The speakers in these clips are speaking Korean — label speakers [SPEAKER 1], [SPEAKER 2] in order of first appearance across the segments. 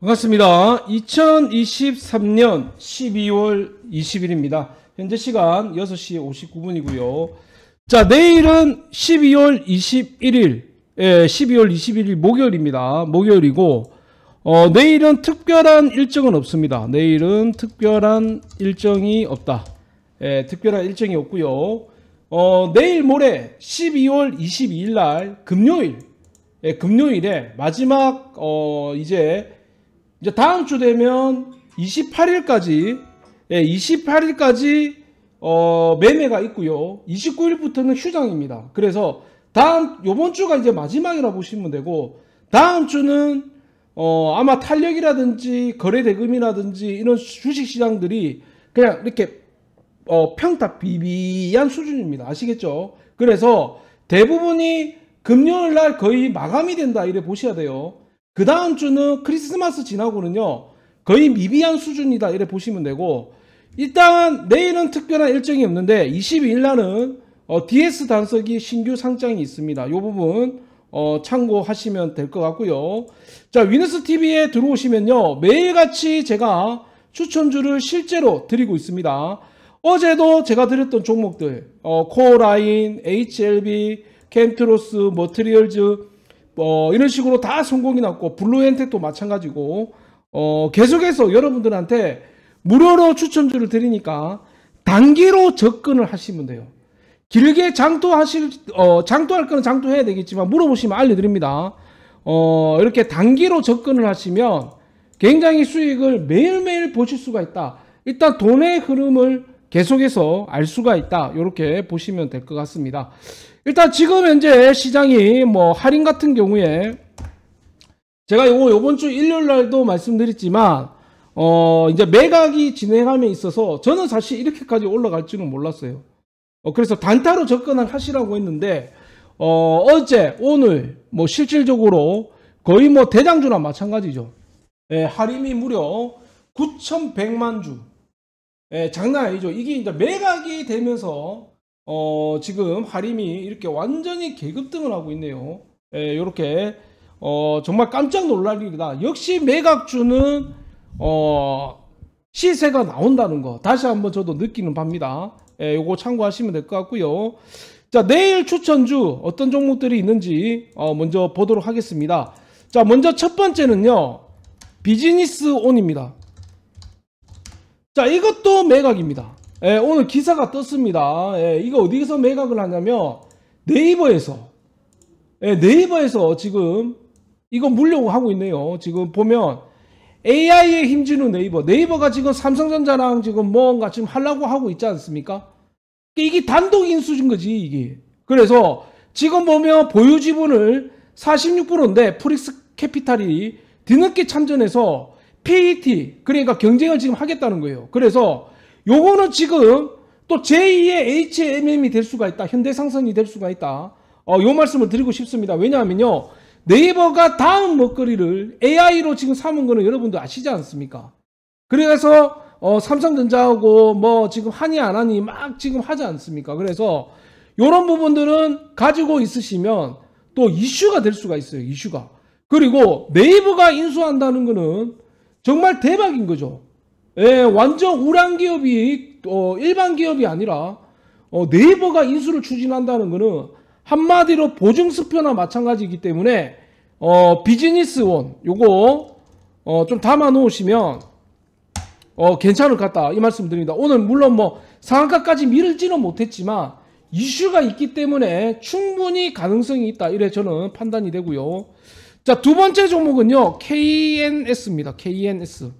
[SPEAKER 1] 반갑습니다. 2023년 12월 20일입니다. 현재 시간 6시 59분이고요. 자, 내일은 12월 21일, 예, 12월 21일 목요일입니다. 목요일이고, 어, 내일은 특별한 일정은 없습니다. 내일은 특별한 일정이 없다. 예, 특별한 일정이 없고요. 어, 내일 모레 12월 22일 날 금요일, 예, 금요일에 마지막, 어, 이제 이제 다음 주 되면 28일까지 예, 28일까지 어, 매매가 있고요. 29일부터는 휴장입니다. 그래서 다음 요번 주가 이제 마지막이라 보시면 되고 다음 주는 어, 아마 탄력이라든지 거래 대금이라든지 이런 주식 시장들이 그냥 이렇게 어, 평타 비비한 수준입니다. 아시겠죠? 그래서 대부분이 금요일 날 거의 마감이 된다 이래 보셔야 돼요. 그 다음 주는 크리스마스 지나고는요, 거의 미비한 수준이다. 이래 보시면 되고, 일단 내일은 특별한 일정이 없는데, 22일 날은 어, DS 단석이 신규 상장이 있습니다. 이 부분 어, 참고하시면 될 것 같고요. 자, 위너스 TV에 들어오시면요. 매일같이 제가 추천주를 실제로 드리고 있습니다. 어제도 제가 드렸던 종목들, 어, 코어라인, HLB, 캠트로스, 머트리얼즈, 어, 이런 식으로 다 성공이 났고 블루엔텍도 마찬가지고 어, 계속해서 여러분들한테 무료로 추천주를 드리니까 단기로 접근을 하시면 돼요. 길게 장투하실 어, 장투할 거는 장투해야 되겠지만 물어보시면 알려드립니다. 어, 이렇게 단기로 접근을 하시면 굉장히 수익을 매일매일 보실 수가 있다. 일단 돈의 흐름을 계속해서 알 수가 있다. 이렇게 보시면 될 것 같습니다. 일단 지금 현재 시장이 뭐 할인 같은 경우에 제가 요거 요번 주 일요일 날도 말씀드렸지만 어 이제 매각이 진행함에 있어서 저는 사실 이렇게까지 올라갈 줄은 몰랐어요. 어 그래서 단타로 접근을 하시라고 했는데 어 어제 오늘 뭐 실질적으로 거의 뭐 대장주나 마찬가지죠. 예, 할인이 무려 9,100만 주. 예, 장난 아니죠. 이게 이제 매각이 되면서 어, 지금 하림이 이렇게 완전히 계급등을 하고 있네요. 예, 이렇게 어, 정말 깜짝 놀랄 일이다. 역시 매각주는 어, 시세가 나온다는 거 다시 한번 저도 느끼는 바입니다. 예, 요거 참고하시면 될 것 같고요. 자 내일 추천주 어떤 종목들이 있는지 어, 먼저 보도록 하겠습니다. 자 먼저 첫 번째는요 비즈니스 온입니다. 자 이것도 매각입니다. 예, 오늘 기사가 떴습니다. 예, 이거 어디서 매각을 하냐면 네이버에서 예, 네이버에서 지금 이거 물려고 하고 있네요. 지금 보면 a i 의 힘주는 네이버. 네이버가 지금 삼성전자랑 지금 뭔가 지금 하려고 하고 있지 않습니까? 이게 단독 인수인 거지, 이게. 그래서 지금 보면 보유 지분을 46%인데 프릭스 캐피탈이 뒤늦게 참전해서 p e t 그러니까 경쟁을 지금 하겠다는 거예요. 그래서 요거는 지금 또 제2의 HMM이 될 수가 있다. 현대상선이 될 수가 있다. 어, 요 말씀을 드리고 싶습니다. 왜냐하면요. 네이버가 다음 먹거리를 AI로 지금 삼은 거는 여러분도 아시지 않습니까? 그래서 어, 삼성전자하고 뭐 지금 하니 안 하니 막 지금 하지 않습니까? 그래서 요런 부분들은 가지고 있으시면 또 이슈가 될 수가 있어요. 이슈가. 그리고 네이버가 인수한다는 거는 정말 대박인 거죠. 예, 완전 우량 기업이 어, 일반 기업이 아니라 어, 네이버가 인수를 추진한다는 것은 한마디로 보증수표나 마찬가지이기 때문에 어, 비즈니스원 요거 어, 좀 담아 놓으시면 어, 괜찮을 것 같다 이 말씀 드립니다. 오늘 물론 뭐 상한가까지 밀을지는 못했지만 이슈가 있기 때문에 충분히 가능성이 있다 이래 저는 판단이 되고요. 자 두 번째 종목은요 KNS입니다. KNS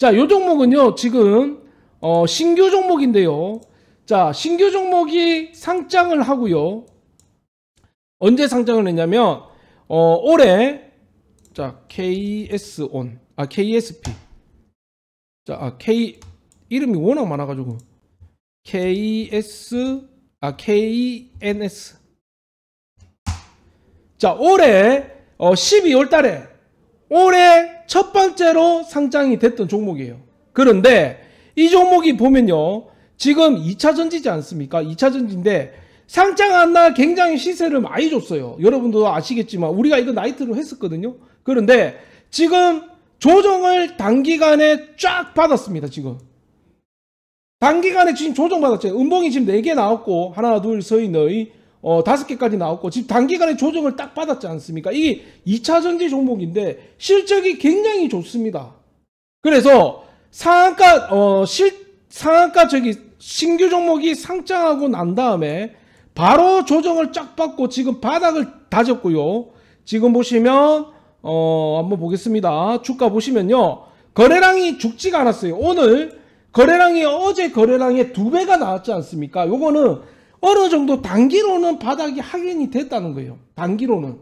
[SPEAKER 1] 자, 요 종목은요, 지금, 어, 신규 종목인데요. 자, 신규 종목이 상장을 하고요. 언제 상장을 했냐면, 어, 올해, 자, KS온, 아, KSP. 자, 아, K, 이름이 워낙 많아가지고. KS, 아, KNS. 자, 올해, 어, 12월 달에 올해 첫 번째로 상장이 됐던 종목이에요. 그런데 이 종목이 보면요. 지금 2차 전지지 않습니까? 2차 전지인데 상장한 날 굉장히 시세를 많이 줬어요. 여러분도 아시겠지만 우리가 이거 나이트로 했었거든요. 그런데 지금 조정을 단기간에 쫙 받았습니다. 지금. 단기간에 지금 조정받았죠. 음봉이 지금 4개 나왔고 하나 둘 서이 너 어, 다섯 개까지 나왔고, 지금 단기간에 조정을 딱 받았지 않습니까? 이게 2차 전지 종목인데, 실적이 굉장히 좋습니다. 그래서, 상한가, 어, 실, 상한가 저기, 신규 종목이 상장하고 난 다음에, 바로 조정을 쫙 받고, 지금 바닥을 다졌고요. 지금 보시면, 어, 한번 보겠습니다. 주가 보시면요. 거래량이 죽지가 않았어요. 오늘, 거래량이 어제 거래량의 두 배가 나왔지 않습니까? 요거는 어느 정도 단기로는 바닥이 확인이 됐다는 거예요. 단기로는.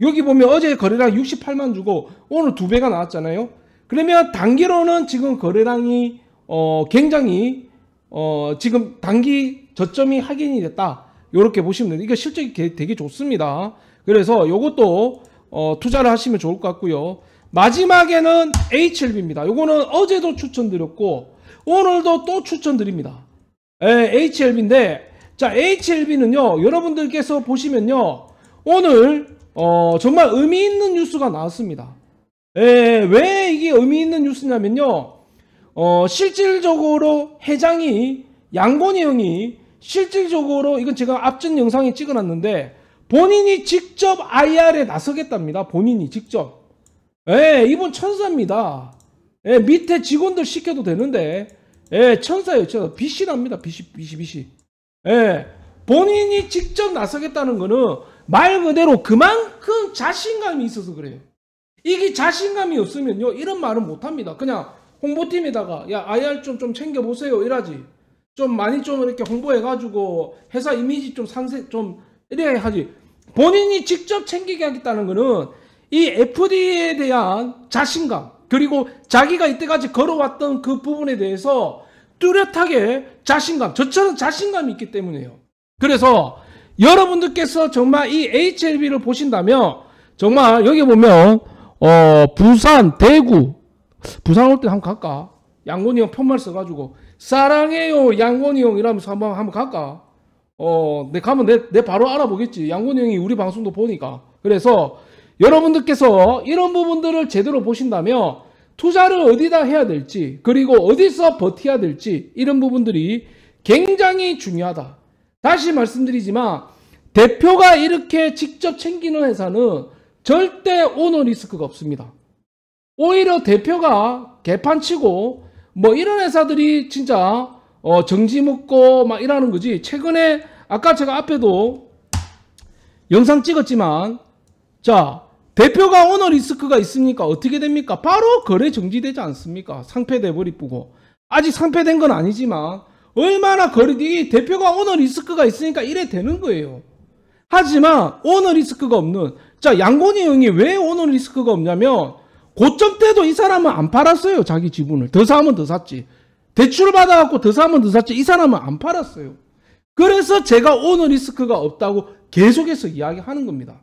[SPEAKER 1] 여기 보면 어제 거래량 68만 주고 오늘 두 배가 나왔잖아요. 그러면 단기로는 지금 거래량이 어 굉장히 어 지금 단기 저점이 확인이 됐다. 이렇게 보시면 됩니다. 이게 실적이 되게 좋습니다. 그래서 이것도 어 투자를 하시면 좋을 것 같고요. 마지막에는 HLB입니다. 이거는 어제도 추천드렸고 오늘도 또 추천드립니다. 예, HLB인데 자 HLB는요 여러분들께서 보시면요 오늘 어, 정말 의미 있는 뉴스가 나왔습니다. 에, 예, 왜 이게 의미 있는 뉴스냐면요 어, 실질적으로 해장이 양곤이 형이 실질적으로 이건 제가 앞전 영상에 찍어놨는데 본인이 직접 IR에 나서겠답니다. 본인이 직접. 에 예, 이분 천사입니다. 에 밑에 직원들 시켜도 되는데 예, 천사예요, 천사. 비시랍니다. 비시, 비시, 비시. 예, 본인이 직접 나서겠다는 거는 말 그대로 그만큼 자신감이 있어서 그래요. 이게 자신감이 없으면요, 이런 말은 못 합니다. 그냥 홍보팀에다가, 야, IR 좀, 좀 챙겨보세요. 이라지좀 많이 좀 이렇게 홍보해가지고 회사 이미지 좀 상세, 좀, 이래 하지. 본인이 직접 챙기게 하겠다는 거는 이 FD에 대한 자신감, 그리고 자기가 이때까지 걸어왔던 그 부분에 대해서 뚜렷하게 자신감, 저처럼 자신감이 있기 때문이에요. 그래서 여러분들께서 정말 이 HLB를 보신다면 정말 여기 보면 어 부산, 대구, 부산 올 때 한번 갈까? 양곤이 형 편말 써가지고 사랑해요 양곤이 형 이러면서 한번 한번 갈까? 어, 내 가면 내, 내 바로 알아보겠지. 양곤이 형이 우리 방송도 보니까. 그래서 여러분들께서 이런 부분들을 제대로 보신다면 투자를 어디다 해야 될지 그리고 어디서 버텨야 될지 이런 부분들이 굉장히 중요하다. 다시 말씀드리지만 대표가 이렇게 직접 챙기는 회사는 절대 오너 리스크가 없습니다. 오히려 대표가 개판치고 뭐 이런 회사들이 진짜 어 정지 묻고 막 이러는 거지 최근에 아까 제가 앞에도 영상 찍었지만 자 대표가 오너 리스크가 있으니까 어떻게 됩니까? 바로 거래 정지되지 않습니까? 상폐돼버리고 아직 상폐된 건 아니지만 얼마나 거리 대표가 오너 리스크가 있으니까 이래 되는 거예요. 하지만 오너 리스크가 없는 자 양곤이 형이 왜 오너 리스크가 없냐면 고점 때도 이 사람은 안 팔았어요 자기 지분을 더 사면 더 샀지 대출 받아갖고 더 사면 더 샀지 이 사람은 안 팔았어요 그래서 제가 오너 리스크가 없다고 계속해서 이야기하는 겁니다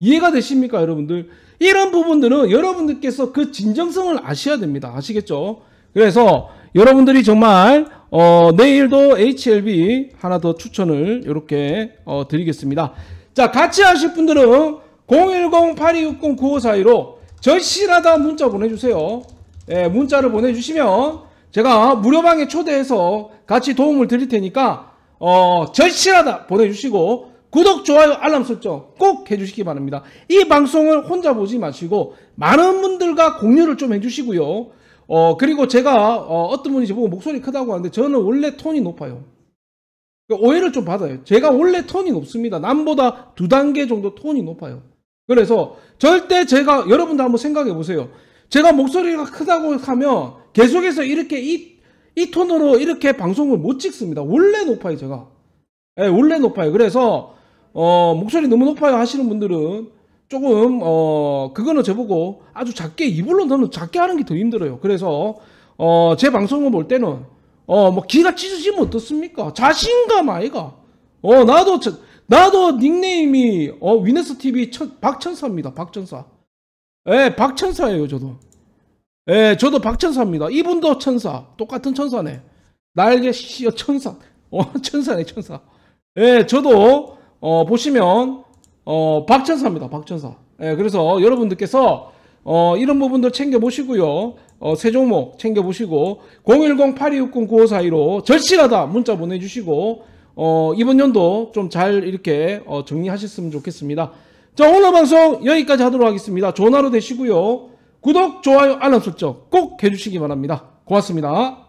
[SPEAKER 1] 이해가 되십니까, 여러분들? 이런 부분들은 여러분들께서 그 진정성을 아셔야 됩니다. 아시겠죠? 그래서 여러분들이 정말 어, 내일도 HLB 하나 더 추천을 이렇게 어, 드리겠습니다. 자, 같이 하실 분들은 010-8260-9542로 절실하다 문자 보내주세요. 예, 문자를 보내주시면 제가 무료방에 초대해서 같이 도움을 드릴 테니까 어, 절실하다 보내주시고 구독, 좋아요, 알람 설정 꼭 해주시기 바랍니다. 이 방송을 혼자 보지 마시고 많은 분들과 공유를 좀 해주시고요. 어 그리고 제가 어, 떤 분이 저보고 목소리 크다고 하는데 저는 원래 톤이 높아요. 그 오해를 좀 받아요. 제가 원래 톤이 높습니다. 남보다 두 단계 정도 톤이 높아요. 그래서 절대 제가 여러분도 한번 생각해 보세요. 제가 목소리가 크다고 하면 계속해서 이렇게 이, 이 톤으로 이렇게 방송을 못 찍습니다. 원래 높아요, 제가. 예, 원래 높아요. 그래서 어, 목소리 너무 높아요 하시는 분들은 조금 어 그거는 저보고 아주 작게 이불로 넣는 작게 하는 게 더 힘들어요. 그래서 어제 방송을 볼 때는 어뭐 기가 찢어지면 어떻습니까? 자신감 아이가. 어 나도 저, 나도 닉네임이 어 위네스 TV 천, 박천사입니다. 박천사. 예, 박천사예요, 저도. 예, 저도 박천사입니다. 이분도 천사. 똑같은 천사네. 날개 씨 천사. 어, 천사네, 천사. 예, 저도 어, 보시면 어, 박천사입니다. 박천사. 예, 그래서 여러분들께서 어, 이런 부분들 챙겨보시고요. 어, 세 종목 챙겨보시고 010-8260-9542로 절실하다 문자 보내주시고 어, 이번 연도 좀 잘 이렇게 어, 정리하셨으면 좋겠습니다. 자 오늘 방송 여기까지 하도록 하겠습니다. 좋은 하루 되시고요. 구독, 좋아요, 알람 설정 꼭 해주시기 바랍니다. 고맙습니다.